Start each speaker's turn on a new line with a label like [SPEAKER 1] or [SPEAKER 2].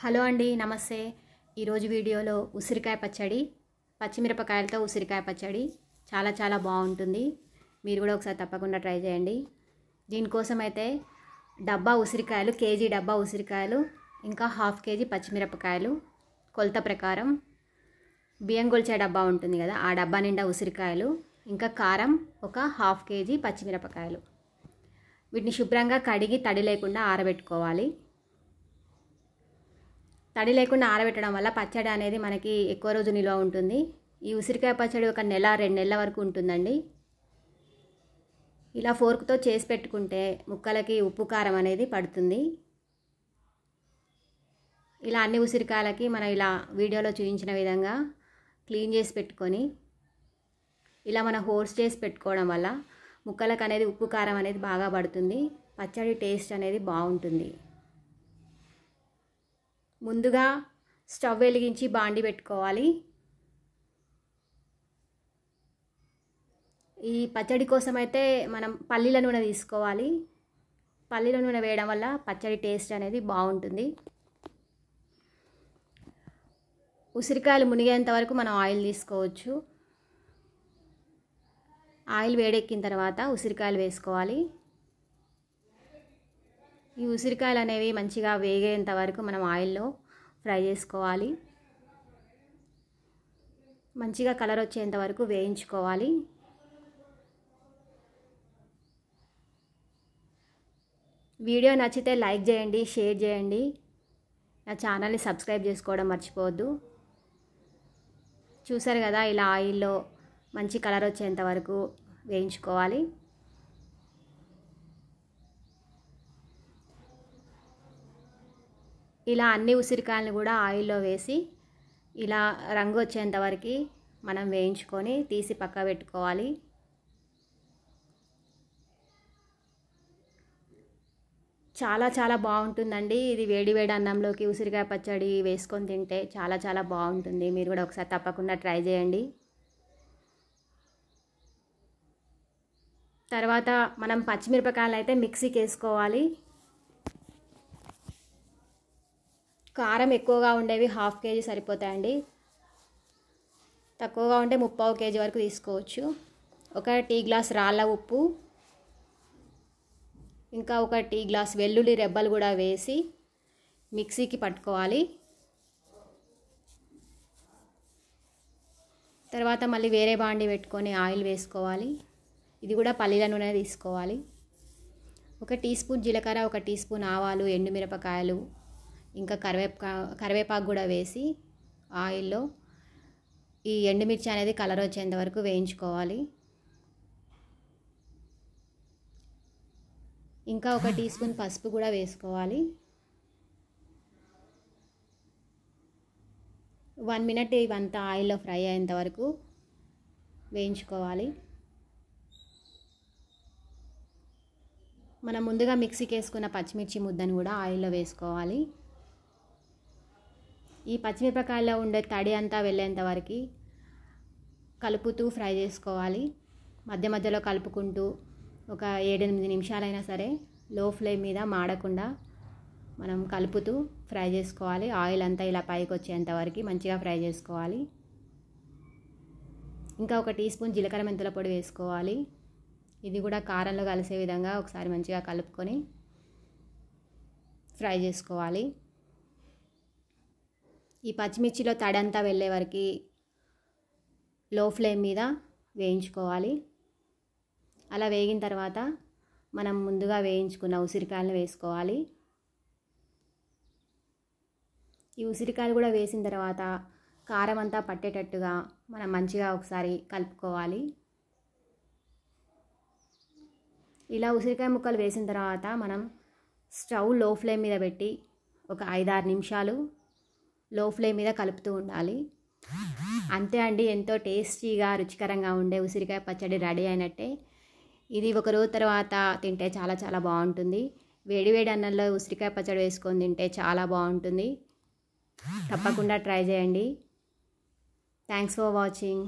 [SPEAKER 1] hello అండి నమస్తే ఈరోజు వీడియోలో ఉసిరికాయ పచ్చడి పచ్చిమిరపకాయలతో ఉసిరికాయ పచ్చడి చాలా చాలా బాగుంటుంది మీరు కూడా ఒకసారి తప్పకుండా ట్రై చేయండి దీనికోసం అయితే డబ్బా ఉసిరికాయలు కేజీ డబ్బా ఉసిరికాయలు ఇంకా హాఫ్ కేజీ పచ్చిమిరపకాయలు కొలత ప్రకారం బియ్యం గొలిచే డబ్బా ఉంటుంది కదా ఆ డబ్బా నిండా ఉసిరికాయలు ఇంకా కారం ఒక హాఫ్ కేజీ పచ్చిమిరపకాయలు వీటిని శుభ్రంగా కడిగి తడి లేకుండా ఆరబెట్టుకోవాలి తడి లేకుండా ఆరబెట్టడం వల్ల పచ్చడి అనేది మనకి ఎక్కువ రోజు నిల్వ ఉంటుంది ఈ ఉసిరికాయ పచ్చడి ఒక నెల రెండు నెలల వరకు ఉంటుందండి ఇలా ఫోర్క్తో చేసి పెట్టుకుంటే ముక్కలకి ఉప్పు కారం అనేది పడుతుంది ఇలా అన్ని ఉసిరికాయలకి మనం ఇలా వీడియోలో చూపించిన విధంగా క్లీన్ చేసి పెట్టుకొని ఇలా మనం హోల్స్ చేసి పెట్టుకోవడం వల్ల ముక్కలకు అనేది ఉప్పు కారం అనేది బాగా పడుతుంది పచ్చడి టేస్ట్ అనేది బాగుంటుంది ముందుగా స్టవ్ వెలిగించి బాండి పెట్టుకోవాలి ఈ పచ్చడి కోసం అయితే మనం పల్లీల నూనె తీసుకోవాలి పల్లీల నూనె వేయడం వల్ల పచ్చడి టేస్ట్ అనేది బాగుంటుంది ఉసిరికాయలు మునిగేంత వరకు మనం ఆయిల్ తీసుకోవచ్చు ఆయిల్ వేడెక్కిన తర్వాత ఉసిరికాయలు వేసుకోవాలి ఈ ఉసిరికాయలు అనేవి మంచిగా వేగేంత వరకు మనం ఆయిల్లో ఫ్రై చేసుకోవాలి మంచిగా కలర్ వచ్చేంత వరకు వేయించుకోవాలి వీడియో నచ్చితే లైక్ చేయండి షేర్ చేయండి నా ఛానల్ని సబ్స్క్రైబ్ చేసుకోవడం మర్చిపోవద్దు చూసారు కదా ఇలా ఆయిల్లో మంచి కలర్ వచ్చేంత వరకు వేయించుకోవాలి ఇలా అన్ని ఉసిరికాయలను కూడా ఆయిల్లో వేసి ఇలా రంగు వచ్చేంత వరకు మనం వేయించుకొని తీసి పక్క పెట్టుకోవాలి చాలా చాలా బాగుంటుందండి ఇది వేడి వేడి అన్నంలోకి ఉసిరికాయ పచ్చడి వేసుకొని తింటే చాలా చాలా బాగుంటుంది మీరు కూడా ఒకసారి తప్పకుండా ట్రై చేయండి తర్వాత మనం పచ్చిమిరపకాయలు అయితే మిక్సీకి వేసుకోవాలి కారం ఎక్కువగా ఉండేవి హాఫ్ కేజీ సరిపోతాయండి తక్కువగా ఉంటే ముప్పావు కేజీ వరకు తీసుకోవచ్చు ఒక టీ గ్లాస్ రాళ్ళ ఉప్పు ఇంకా ఒక టీ గ్లాస్ వెల్లుల్లి రెబ్బలు కూడా వేసి మిక్సీకి పట్టుకోవాలి తర్వాత మళ్ళీ వేరే బాండి పెట్టుకొని ఆయిల్ వేసుకోవాలి ఇది కూడా పల్లీల నూనె తీసుకోవాలి ఒక టీ స్పూన్ జీలకర్ర ఒక టీ స్పూన్ ఆవాలు ఎండుమిరపకాయలు ఇంకా కరివేపా కరివేపాకు కూడా వేసి ఆయిల్లో ఈ ఎండుమిర్చి అనేది కలర్ వచ్చేంత వరకు వేయించుకోవాలి ఇంకా ఒక టీ స్పూన్ పసుపు కూడా వేసుకోవాలి వన్ మినిట్ ఇవంతా ఆయిల్లో ఫ్రై అయ్యేంత వరకు వేయించుకోవాలి మనం ముందుగా మిక్సీకి వేసుకున్న పచ్చిమిర్చి ముద్దను కూడా ఆయిల్లో వేసుకోవాలి ఈ పచ్చిమిరపకాయలో ఉండే తడి అంతా వెళ్ళేంత వరకు కలుపుతూ ఫ్రై చేసుకోవాలి మధ్య మధ్యలో కలుపుకుంటూ ఒక ఏడెనిమిది నిమిషాలైనా సరే లో ఫ్లేమ్ మీద మాడకుండా మనం కలుపుతూ ఫ్రై చేసుకోవాలి ఆయిల్ అంతా ఇలా పైకి వచ్చేంత వరకు మంచిగా ఫ్రై చేసుకోవాలి ఇంకా ఒక టీ స్పూన్ జీలకర్ర మెంతుల పొడి వేసుకోవాలి ఇది కూడా కారంలో కలిసే విధంగా ఒకసారి మంచిగా కలుపుకొని ఫ్రై చేసుకోవాలి ఈ పచ్చిమిర్చిలో తడంతా వెళ్ళే వరకు లో ఫ్లేమ్ మీద వేయించుకోవాలి అలా వేగిన తర్వాత మనం ముందుగా వేయించుకున్న ఉసిరికాయలను వేసుకోవాలి ఈ ఉసిరికాయలు కూడా వేసిన తర్వాత కారం అంతా పట్టేటట్టుగా మనం మంచిగా ఒకసారి కలుపుకోవాలి ఇలా ఉసిరికాయ ముక్కలు వేసిన తర్వాత మనం స్టవ్ లో ఫ్లేమ్ మీద పెట్టి ఒక ఐదారు నిమిషాలు లో ఫ్లేమ్ మీద కలుపుతూ ఉండాలి అంతే అండి ఎంతో టేస్టీగా రుచికరంగా ఉండే ఉసిరికాయ పచ్చడి రెడీ అయినట్టే ఇది ఒక రోజు తర్వాత తింటే చాలా చాలా బాగుంటుంది వేడివేడి అన్నంలో ఉసిరికాయ పచ్చడి వేసుకొని తింటే చాలా బాగుంటుంది తప్పకుండా ట్రై చేయండి థ్యాంక్స్ ఫర్ వాచింగ్